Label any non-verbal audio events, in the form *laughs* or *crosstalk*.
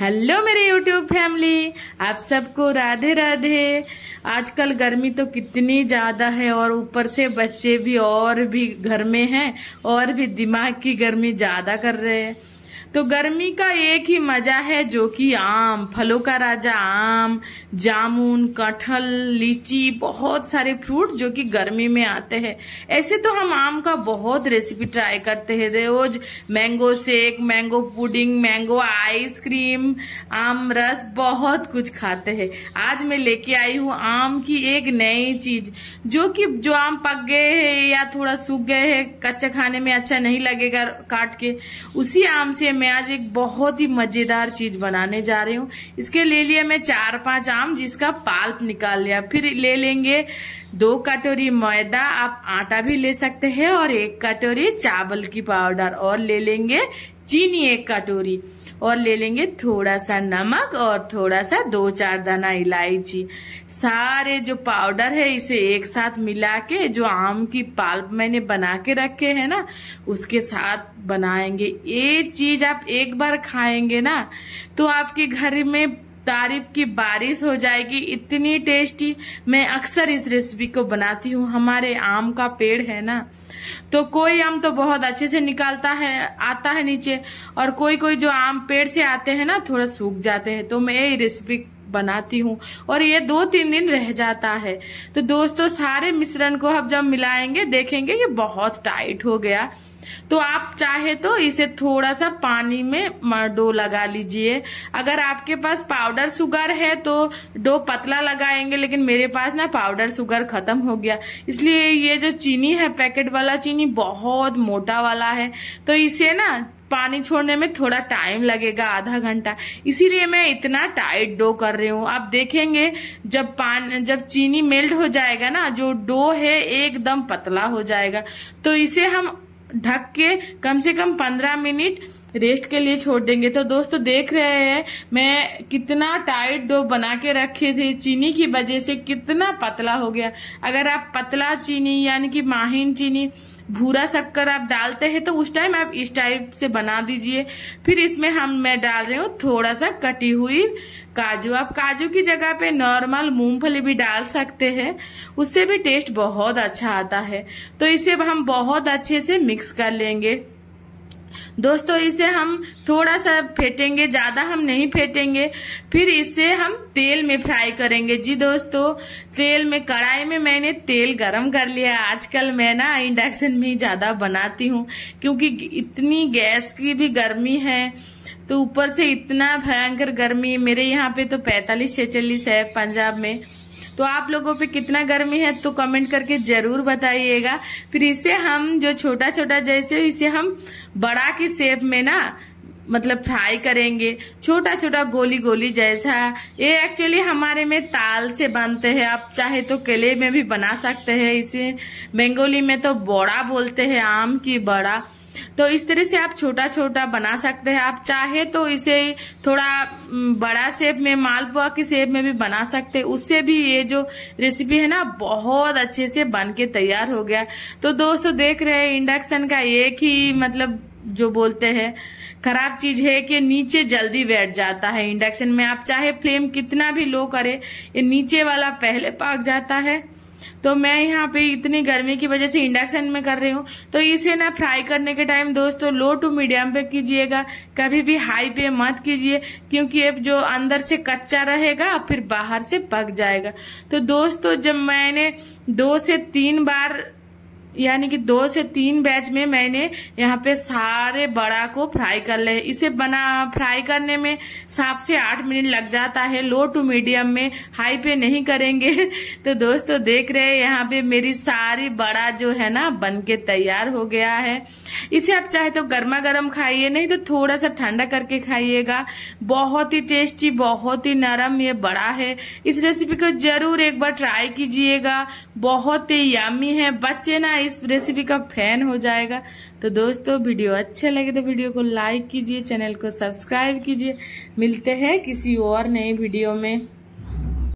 hello मेरे YouTube family आप सबको राधे राधे आजकल गर्मी तो कितनी ज़्यादा है और ऊपर से बच्चे भी और भी घर में हैं और भी दिमाग की गर्मी ज़्यादा कर रहे हैं तो गर्मी का एक ही मजा है जो कि आम फलों का राजा आम जामुन कटहल लीची बहुत सारे फ्रूट जो कि गर्मी में आते हैं ऐसे तो हम आम का बहुत रेसिपी ट्राई करते हैं रोज mango shake mango pudding mango ice cream आम रस बहुत कुछ खाते हैं आज मैं लेके आई हूँ आम की एक नई चीज जो कि जो आम पक गए है या थोड़ा सूख गए हैं कच्चे खाने में अच्छा नहीं लगेगा काट के उसी आम से मैं आज एक बहुत ही मज़ेदार चीज़ बनाने जा रही हूँ इसके ले लिया मैं चार पांच आम जिसका पाल्प निकाल लिया फिर ले लेंगे दो कटोरी मैदा आप आटा भी ले सकते हैं और एक कटोरी चावल की पाउडर और ले लेंगे चीनी एक कटोरी और ले लेंगे थोड़ा सा नमक और थोड़ा सा दो चार दाना इलायची सारे जो पाउडर है इसे एक साथ मिला के जो आम की पाल्प मैंने बना के रखे है ना उसके साथ बनाएंगे ये चीज आप एक बार खाएंगे ना तो आपके घर में तारीफ की बारिश हो जाएगी इतनी टेस्टी मैं अक्सर इस रेसिपी को बनाती हूँ हमारे आम का पेड़ है ना तो कोई आम तो बहुत अच्छे से निकालता है आता है नीचे और कोई कोई जो आम पेड़ से आते हैं ना थोड़ा सूख जाते हैं तो मैं ये रेसिपी बनाती हूँ और ये दो तीन दिन रह जाता है तो दोस्तों सारे मिश्रण को हम जब मिलाएंगे देखेंगे ये बहुत टाइट हो गया तो आप चाहे तो इसे थोड़ा सा पानी में डो लगा लीजिए अगर आपके पास पाउडर शुगर है तो डो पतला लगाएंगे लेकिन मेरे पास ना पाउडर शुगर खत्म हो गया इसलिए ये जो चीनी है पैकेट वाला चीनी बहुत मोटा वाला है तो इसे ना पानी छोड़ने में थोड़ा टाइम लगेगा आधा घंटा इसीलिए मैं इतना टाइट डो कर रही हूँ आप देखेंगे जब पान जब चीनी मेल्ट हो जाएगा ना जो डो है एकदम पतला हो जाएगा तो इसे हम ढक के कम से कम पंद्रह मिनट रेस्ट के लिए छोड़ देंगे तो दोस्तों देख रहे हैं मैं कितना टाइट डो बना के रखे थे चीनी की वजह से कितना पतला हो गया अगर आप पतला चीनी यानी कि माहिन चीनी भूरा शक्कर आप डालते हैं तो उस टाइम आप इस टाइप से बना दीजिए फिर इसमें हम मैं डाल रही हूँ थोड़ा सा कटी हुई काजू आप काजू की जगह पे नॉर्मल मूंगफली भी डाल सकते हैं उससे भी टेस्ट बहुत अच्छा आता है तो इसे हम बहुत अच्छे से मिक्स कर लेंगे दोस्तों इसे हम थोड़ा सा फेंटेंगे ज़्यादा हम नहीं फेंटेंगे फिर इसे हम तेल में फ्राई करेंगे जी दोस्तों तेल में कढ़ाई में मैंने तेल गरम कर लिया आजकल मैं ना इंडक्शन में ही ज़्यादा बनाती हूँ क्योंकि इतनी गैस की भी गर्मी है तो ऊपर से इतना भयंकर गर्मी मेरे यहाँ पे तो पैतालीस छेचालीस है पंजाब में तो आप लोगों पे कितना गर्मी है तो कमेंट करके ज़रूर बताइएगा फिर इसे हम जो छोटा छोटा जैसे इसे हम बड़ा के शेप में ना मतलब फ्राई करेंगे छोटा छोटा गोली गोली जैसा ये एक्चुअली हमारे में ताल से बनते हैं आप चाहे तो केले में भी बना सकते हैं इसे बेंगोली में तो बड़ा बोलते हैं आम की बड़ा तो इस तरह से आप छोटा छोटा बना सकते हैं आप चाहे तो इसे थोड़ा बड़ा शेप में मालपुआ की शेप में भी बना सकते हैं उससे भी ये जो रेसिपी है ना बहुत अच्छे से बन के तैयार हो गया तो दोस्तों देख रहे हैं इंडक्शन का एक ही मतलब जो बोलते हैं खराब चीज है कि नीचे जल्दी बैठ जाता है इंडक्शन में आप चाहे फ्लेम कितना भी लो करे ये नीचे वाला पहले पाक जाता है तो मैं यहाँ पे इतनी गर्मी की वजह से इंडक्शन में कर रही हूँ तो इसे ना फ्राई करने के टाइम दोस्तों लो टू मीडियम पे कीजिएगा कभी भी हाई पे मत कीजिए क्योंकि ये जो अंदर से कच्चा रहेगा फिर बाहर से पक जाएगा तो दोस्तों जब मैंने दो से तीन बार यानी कि दो से तीन बैच में मैंने यहाँ पे सारे बड़ा को फ्राई कर ले इसे बना फ्राई करने में सात से आठ मिनट लग जाता है लो टू मीडियम में हाई पे नहीं करेंगे *laughs* तो दोस्तों देख रहे हैं यहाँ पे मेरी सारी बड़ा जो है ना बन के तैयार हो गया है इसे आप चाहे तो गर्मा गर्म खाइए नहीं तो थोड़ा सा ठंडा करके खाइएगा बहुत ही टेस्टी बहुत ही नरम ये बड़ा है इस रेसिपी को जरूर एक बार ट्राई कीजिएगा बहुत ही यामी है बच्चे ना इस रेसिपी का फैन हो जाएगा तो दोस्तों वीडियो अच्छे लगे तो वीडियो को लाइक कीजिए चैनल को सब्सक्राइब कीजिए मिलते हैं किसी और नई वीडियो में